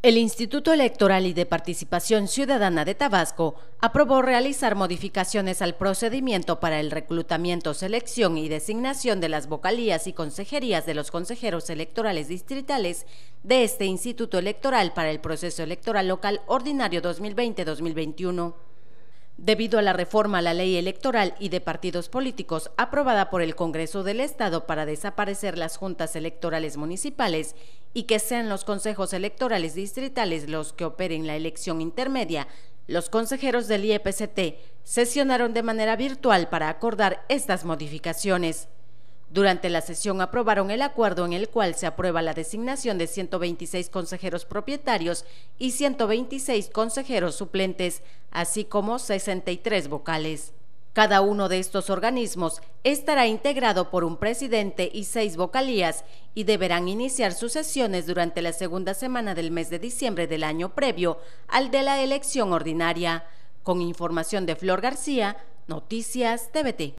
El Instituto Electoral y de Participación Ciudadana de Tabasco aprobó realizar modificaciones al procedimiento para el reclutamiento, selección y designación de las vocalías y consejerías de los consejeros electorales distritales de este Instituto Electoral para el proceso electoral local ordinario 2020-2021. Debido a la reforma a la ley electoral y de partidos políticos aprobada por el Congreso del Estado para desaparecer las juntas electorales municipales y que sean los consejos electorales distritales los que operen la elección intermedia, los consejeros del IEPCT sesionaron de manera virtual para acordar estas modificaciones. Durante la sesión aprobaron el acuerdo en el cual se aprueba la designación de 126 consejeros propietarios y 126 consejeros suplentes, así como 63 vocales. Cada uno de estos organismos estará integrado por un presidente y seis vocalías y deberán iniciar sus sesiones durante la segunda semana del mes de diciembre del año previo al de la elección ordinaria. Con información de Flor García, Noticias TVT.